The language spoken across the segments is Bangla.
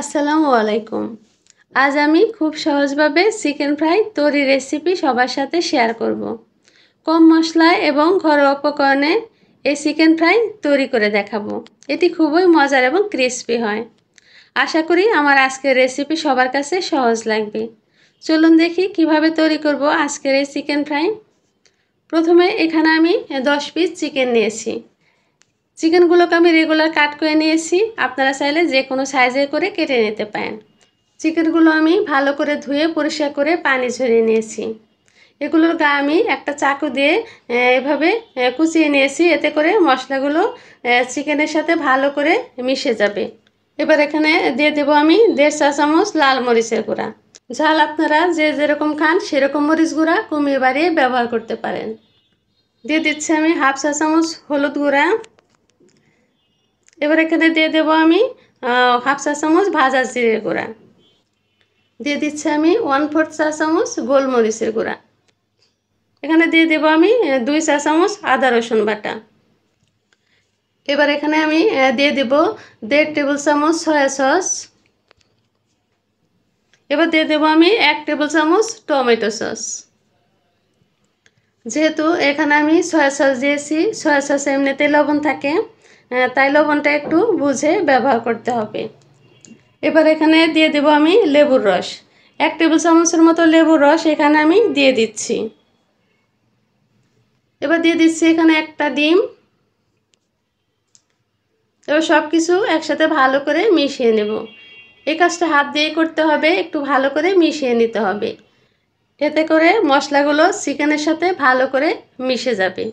আসসালামু আলাইকুম আজ আমি খুব সহজভাবে চিকেন ফ্রাই তৈরি রেসিপি সবার সাথে শেয়ার করব। কম মশলায় এবং ঘরোয়া উপকরণে এই চিকেন ফ্রাই তৈরি করে দেখাবো এটি খুবই মজার এবং ক্রিস্পি হয় আশা করি আমার আজকের রেসিপি সবার কাছে সহজ লাগবে চলুন দেখি কিভাবে তৈরি করব আজকের এই চিকেন ফ্রাই প্রথমে এখানে আমি দশ পিস চিকেন নিয়েছি চিকেনগুলোকে আমি রেগুলার কাট করে নিয়েছি আপনারা চাইলে যে কোনো সাইজে করে কেটে নিতে পারেন চিকেনগুলো আমি ভালো করে ধুয়ে পরিষ্কার করে পানি ঝরিয়ে নিয়েছি এগুলোর গা আমি একটা চাকু দিয়ে এভাবে কুচিয়ে নিয়েছি এতে করে মশলাগুলো চিকেনের সাথে ভালো করে মিশে যাবে এবার এখানে দিয়ে দেব আমি দেড় চা চামচ লাল মরিচের গুঁড়া ঝাল আপনারা যে যেরকম খান সেরকম মরিচ গুঁড়া কমিয়ে বাড়িয়ে ব্যবহার করতে পারেন দিয়ে দিচ্ছি আমি হাফ চা চামচ হলুদ গুঁড়া এবার এখানে দিয়ে দেবো আমি হাফ চা চামচ ভাজা জিরে গুঁড়া দিয়ে দিচ্ছি আমি ওয়ান ফোর্থ চা চামচ গোলমরিচের গুঁড়া এখানে দিয়ে দেবো আমি দুই চা চামচ আদা রসুন বাটা এবার এখানে আমি দিয়ে দেব দেড় টেবিল চামচ সয়া সস এবার দিয়ে দেবো আমি এক টেবিল চামচ টমেটো সস যেহেতু এখানে আমি সয়া সস দিয়েছি সয়া সস এমনিতেই লবণ থাকে হ্যাঁ, তাই লবণটা একটু বুঝে ব্যবহার করতে হবে এবার এখানে দিয়ে দেব আমি লেবুর রস এক টেবিল চামচের মতো লেবুর রস এখানে আমি দিয়ে দিচ্ছি এবার দিয়ে দিচ্ছি এখানে একটা ডিম এবার সব কিছু একসাথে ভালো করে মিশিয়ে নেব এই কাজটা হাত দিয়ে করতে হবে একটু ভালো করে মিশিয়ে নিতে হবে এতে করে মশলাগুলো চিকেনের সাথে ভালো করে মিশে যাবে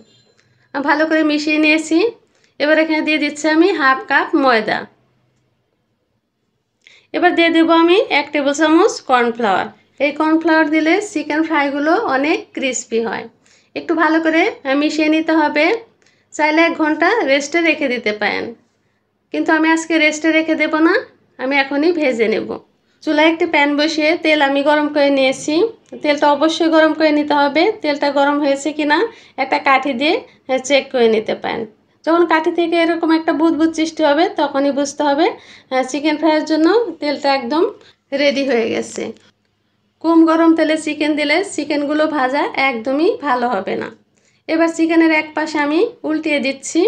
ভালো করে মিশিয়ে নিয়েছি এবার এখানে দিয়ে দিচ্ছি আমি হাফ কাপ ময়দা এবার দিয়ে দেবো আমি এক টেবিল চামচ কর্নফ্লাওয়ার এই কর্নফ্লাওয়ার দিলে চিকেন ফ্রাইগুলো অনেক ক্রিস্পি হয় একটু ভালো করে মিশিয়ে নিতে হবে চাইলে এক ঘন্টা রেস্টে রেখে দিতে পারেন কিন্তু আমি আজকে রেস্টে রেখে দেব না আমি এখনই ভেজে নেব চুলায় একটি প্যান বসিয়ে তেল আমি গরম করে নিয়েছি তেলটা অবশ্যই গরম করে নিতে হবে তেলটা গরম হয়েছে কিনা একটা কাঠি দিয়ে চেক করে নিতে পারেন যখন কাঠি থেকে এরকম একটা বুদবুদ সৃষ্টি হবে তখনই বুঝতে হবে চিকেন ফ্রাইয়ের জন্য তেলটা একদম রেডি হয়ে গেছে কম গরম তেলে চিকেন দিলে চিকেনগুলো ভাজা একদমই ভালো হবে না এবার চিকেনের এক পাশে আমি উল্টিয়ে দিচ্ছি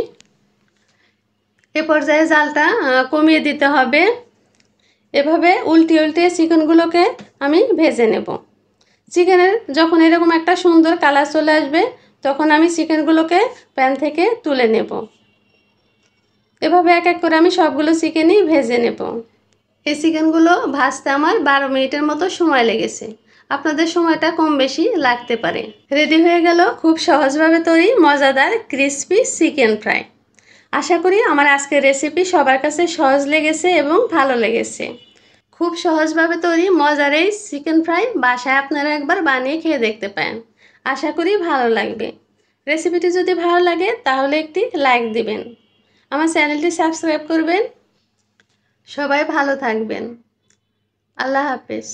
এ পর্যায়ে জালটা কমিয়ে দিতে হবে এভাবে উল্টে উল্টে চিকেনগুলোকে আমি ভেজে নেব চিকেনের যখন এরকম একটা সুন্দর কালার চলে আসবে তখন আমি চিকেনগুলোকে প্যান থেকে তুলে নেব এভাবে এক এক করে আমি সবগুলো চিকেনই ভেজে নেব এই চিকেনগুলো ভাজতে আমার বারো মিনিটের মতো সময় লেগেছে আপনাদের সময়টা কম বেশি লাগতে পারে রেডি হয়ে গেল খুব সহজভাবে তৈরি মজাদার ক্রিসপি চিকেন ফ্রাই আশা করি আমার আজকের রেসিপি সবার কাছে সহজ লেগেছে এবং ভালো লেগেছে খুব সহজভাবে তৈরি মজার এই চিকেন ফ্রাই বাসায় আপনারা একবার বানিয়ে খেয়ে দেখতে পান আশা করি ভালো লাগবে রেসিপিটি যদি ভালো লাগে তাহলে একটি লাইক দিবেন আমার চ্যানেলটি সাবস্ক্রাইব করবেন সবাই ভালো থাকবেন আল্লাহ হাফেজ